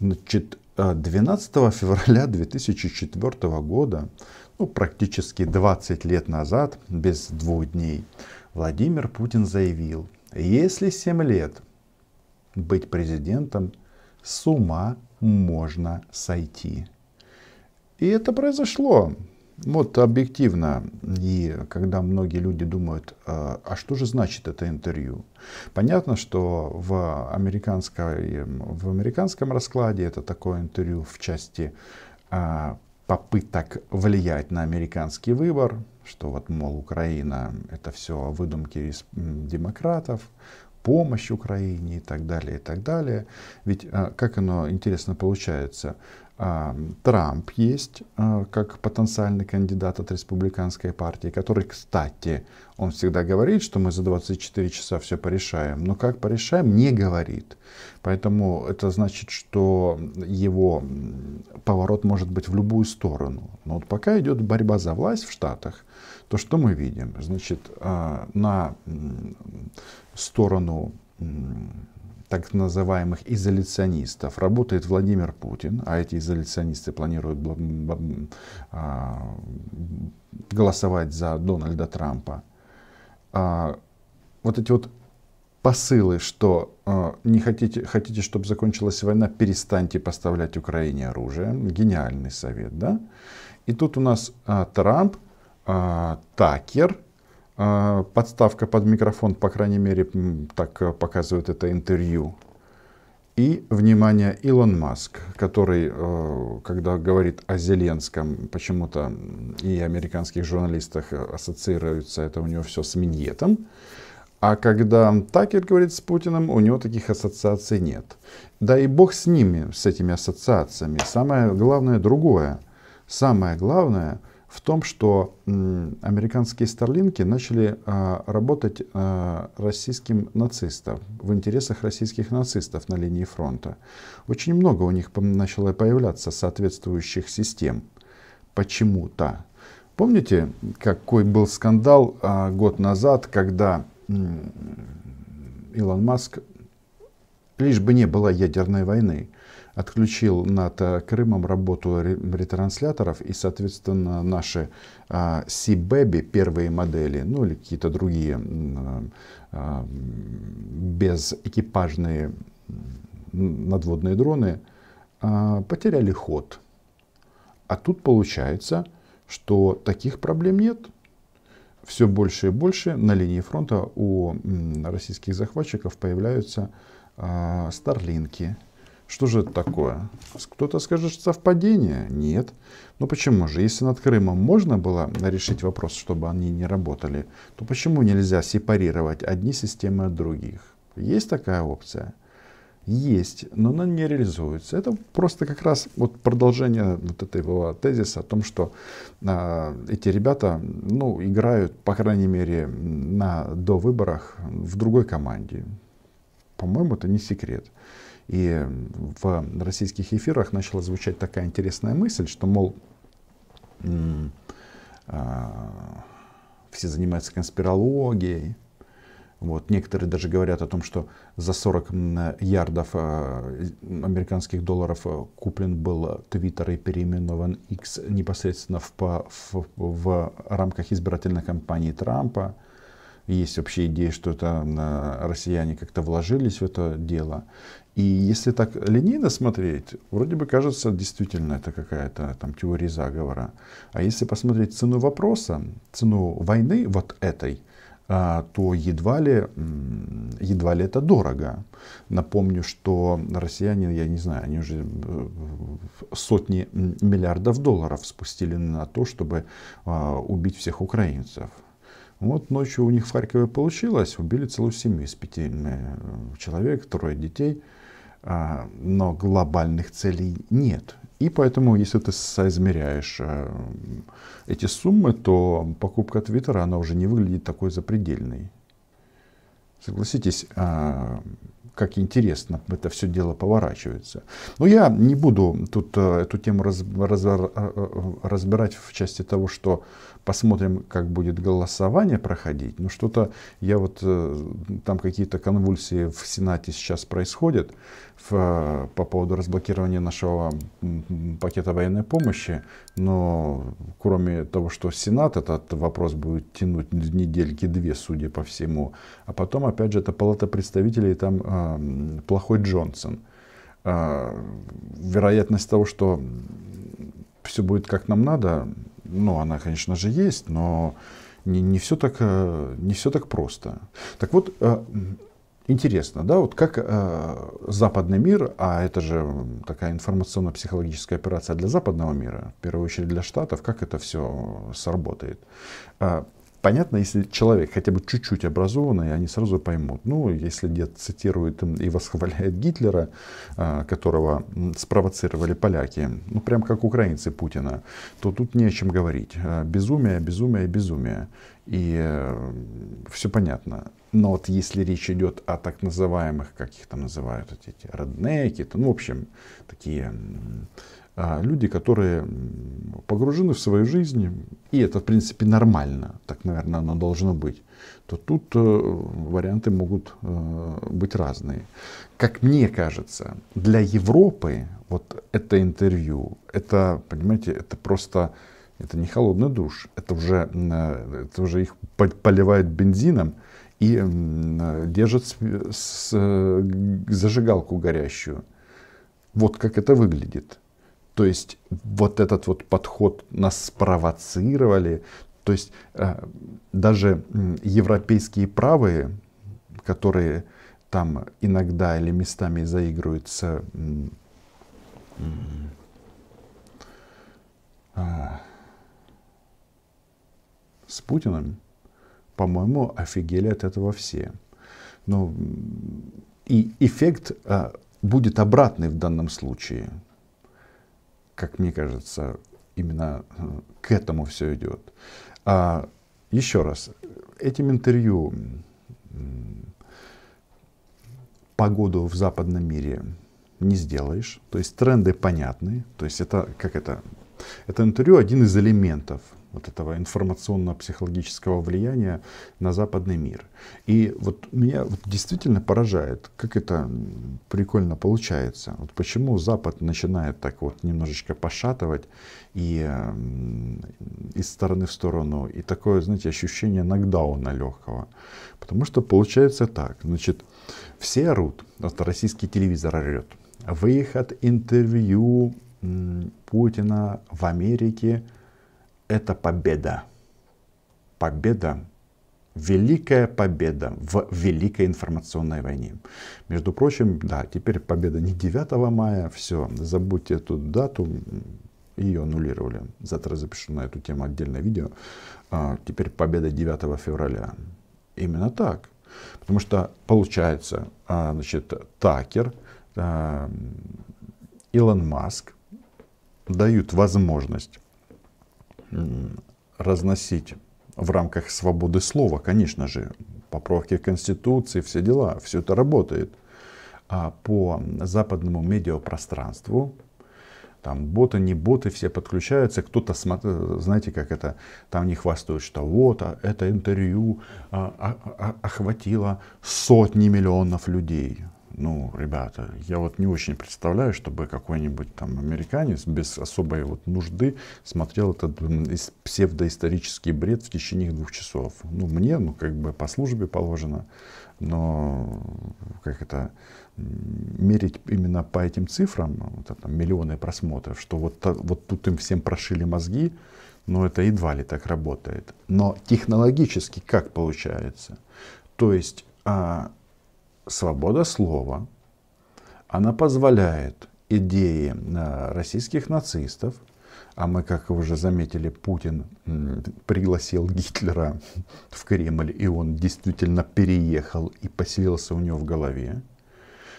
Значит, 12 а, февраля 2004 года, ну, практически 20 лет назад, без двух дней, Владимир Путин заявил, если 7 лет быть президентом, с ума можно сойти. И это произошло. Вот объективно, и когда многие люди думают, а, а что же значит это интервью? Понятно, что в, в американском раскладе это такое интервью в части а, попыток влиять на американский выбор, что вот, мол, Украина это все выдумки демократов, помощь Украине и так далее, и так далее. Ведь а, как оно интересно получается, а, Трамп есть а, как потенциальный кандидат от республиканской партии, который, кстати, он всегда говорит, что мы за 24 часа все порешаем, но как порешаем, не говорит. Поэтому это значит, что его поворот может быть в любую сторону. Но вот пока идет борьба за власть в Штатах, то что мы видим? Значит, а, на сторону так называемых изоляционистов работает Владимир Путин, а эти изоляционисты планируют а, голосовать за Дональда Трампа, а, вот эти вот посылы, что а, не хотите, хотите, чтобы закончилась война, перестаньте поставлять Украине оружие. Гениальный совет, да? И тут у нас Трамп, Такер а, подставка под микрофон, по крайней мере, так э, показывает это интервью. И, внимание, Илон Маск, который, э, когда говорит о Зеленском, почему-то и американских журналистах э, ассоциируется, это у него все с миньетом. А когда Такер говорит с Путиным, у него таких ассоциаций нет. Да и бог с ними, с этими ассоциациями. Самое главное другое. Самое главное – в том, что американские старлинки начали а, работать а, российским нацистам, в интересах российских нацистов на линии фронта. Очень много у них начало появляться соответствующих систем почему-то. Помните, какой был скандал а, год назад, когда Илон Маск, лишь бы не было ядерной войны, отключил над э, Крымом работу ретрансляторов, и, соответственно, наши Сибэби, а, первые модели, ну или какие-то другие э, безэкипажные надводные дроны, а, потеряли ход. А тут получается, что таких проблем нет. Все больше и больше на линии фронта у российских захватчиков появляются старлинки, что же это такое? Кто-то скажет, что совпадение. Нет. Но ну почему же? Если над Крымом можно было решить вопрос, чтобы они не работали, то почему нельзя сепарировать одни системы от других? Есть такая опция? Есть, но она не реализуется. Это просто как раз вот продолжение вот этого тезиса о том, что а, эти ребята ну, играют, по крайней мере, на довыборах в другой команде. По-моему, это не секрет. И в российских эфирах начала звучать такая интересная мысль, что, мол, а, все занимаются конспирологией. Вот. Некоторые даже говорят о том, что за 40 ярдов а, американских долларов а, куплен был Твиттер и переименован X непосредственно в, в, в рамках избирательной кампании Трампа есть вообще идея, что это россияне как-то вложились в это дело. И если так линейно смотреть, вроде бы кажется, действительно, это какая-то там теория заговора. А если посмотреть цену вопроса, цену войны вот этой, а, то едва ли, едва ли это дорого. Напомню, что россияне, я не знаю, они уже э, сотни миллиардов долларов спустили на то, чтобы а, убить всех украинцев. Вот ночью у них в Харькове получилось, убили целую семью из пяти э, человек, трое детей, а, но глобальных целей нет. И поэтому, если ты соизмеряешь э, эти суммы, то покупка Твиттера, она уже не выглядит такой запредельной. Согласитесь, а, как интересно это все дело поворачивается. Но я не буду тут э, эту тему раз, раз, э, э, разбирать в части того, что посмотрим, как будет голосование проходить. Но что-то я вот там какие-то конвульсии в Сенате сейчас происходят в, по поводу разблокирования нашего пакета военной помощи. Но кроме того, что Сенат этот вопрос будет тянуть недельки две, судя по всему, а потом опять же это Палата представителей там плохой Джонсон. А, вероятность того, что все будет как нам надо, ну, она, конечно же, есть, но не, не, все, так, э, не все так просто. Так вот, э, интересно, да, вот как э, западный мир, а это же такая информационно-психологическая операция для западного мира, в первую очередь для Штатов, как это все сработает. Понятно, если человек хотя бы чуть-чуть образованный, они сразу поймут. Ну, если дед цитирует и восхваляет Гитлера, а, которого спровоцировали поляки, ну, прям как украинцы Путина, то тут не о чем говорить. А, безумие, безумие, безумие. И э, все понятно. Но вот если речь идет о так называемых, как их там называют, эти, эти роднеки, то, ну, в общем, такие а, люди, которые погружены в свою жизнь, и это, в принципе, нормально, так, наверное, оно должно быть, то тут э, варианты могут э, быть разные. Как мне кажется, для Европы вот это интервью, это, понимаете, это просто, это не холодный душ, это уже, э, это уже их поливает бензином, и держит с, с, зажигалку горящую. Вот как это выглядит. То есть вот этот вот подход нас спровоцировали. То есть э, даже европейские правые, которые там иногда или местами заигрываются э, с Путиным, по-моему, офигели от этого все. Но ну, и эффект э, будет обратный в данном случае как мне кажется, именно э, к этому все идет. А еще раз, этим интервью погоду в западном мире не сделаешь. То есть тренды понятны. То есть это как это это интервью один из элементов вот этого информационно-психологического влияния на западный мир. И вот меня вот действительно поражает, как это прикольно получается. Вот почему Запад начинает так вот немножечко пошатывать и из стороны в сторону. И такое, знаете, ощущение нокдауна легкого. Потому что получается так. Значит, все орут, это российский телевизор орет. Выход интервью Путина в Америке – это победа. Победа Великая победа в великой информационной войне. Между прочим, да, теперь победа не 9 мая, все, забудьте эту дату, ее аннулировали. Завтра запишу на эту тему отдельное видео. А, теперь победа 9 февраля. Именно так. Потому что получается, а, значит, Такер, а, Илон Маск, дают возможность разносить в рамках свободы слова, конечно же, поправки Конституции, все дела, все это работает. А по западному медиапространству, там боты, не боты, все подключаются, кто-то, смотрит, знаете, как это, там не хвастают, что вот, а это интервью а, а, а, охватило сотни миллионов людей ну, ребята, я вот не очень представляю, чтобы какой-нибудь там американец без особой вот нужды смотрел этот псевдоисторический бред в течение двух часов. Ну, мне, ну, как бы по службе положено, но как это, мерить именно по этим цифрам, вот это миллионы просмотров, что вот, вот тут им всем прошили мозги, но это едва ли так работает. Но технологически как получается? То есть, а, свобода слова, она позволяет идеи э, российских нацистов, а мы, как вы уже заметили, Путин пригласил Гитлера в Кремль, и он действительно переехал и поселился у него в голове.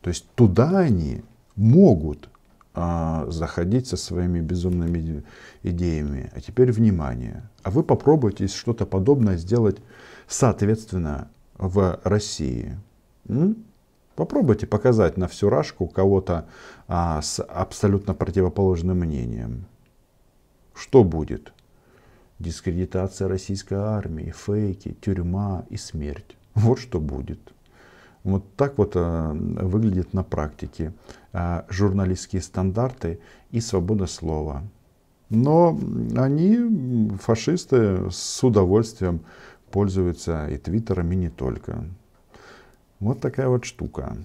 То есть туда они могут а, заходить со своими безумными идеями. А теперь внимание. А вы попробуйте что-то подобное сделать соответственно в России. Попробуйте показать на всю рашку кого-то а, с абсолютно противоположным мнением. Что будет? Дискредитация российской армии, фейки, тюрьма и смерть. Вот что будет. Вот так вот а, э, выглядят на практике а, журналистские стандарты и свобода слова. Но они, фашисты, с удовольствием пользуются и Твиттерами и не только. Вот такая вот штука.